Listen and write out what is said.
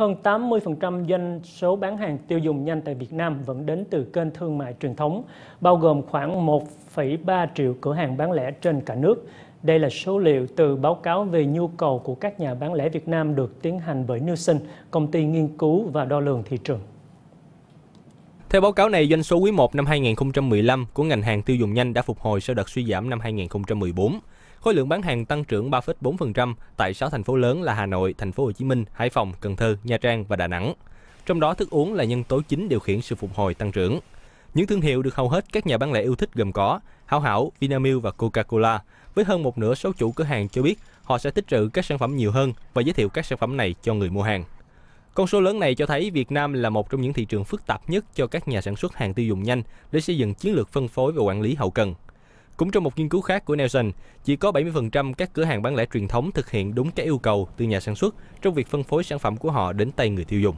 Hơn 80% doanh số bán hàng tiêu dùng nhanh tại Việt Nam vẫn đến từ kênh thương mại truyền thống, bao gồm khoảng 1,3 triệu cửa hàng bán lẻ trên cả nước. Đây là số liệu từ báo cáo về nhu cầu của các nhà bán lẻ Việt Nam được tiến hành bởi Nielsen, công ty nghiên cứu và đo lường thị trường. Theo báo cáo này, doanh số quý 1 năm 2015 của ngành hàng tiêu dùng nhanh đã phục hồi sau đợt suy giảm năm 2014. Khối lượng bán hàng tăng trưởng 3,4% tại 6 thành phố lớn là Hà Nội, Thành phố Hồ Chí Minh, Hải Phòng, Cần Thơ, Nha Trang và Đà Nẵng. Trong đó thức uống là nhân tố chính điều khiển sự phục hồi tăng trưởng. Những thương hiệu được hầu hết các nhà bán lẻ yêu thích gồm có Hảo Hảo, Vinamilk và Coca-Cola, với hơn một nửa số chủ cửa hàng cho biết họ sẽ tích trữ các sản phẩm nhiều hơn và giới thiệu các sản phẩm này cho người mua hàng. Con số lớn này cho thấy Việt Nam là một trong những thị trường phức tạp nhất cho các nhà sản xuất hàng tiêu dùng nhanh để xây dựng chiến lược phân phối và quản lý hậu cần. Cũng trong một nghiên cứu khác của Nelson, chỉ có 70% các cửa hàng bán lẻ truyền thống thực hiện đúng các yêu cầu từ nhà sản xuất trong việc phân phối sản phẩm của họ đến tay người tiêu dùng.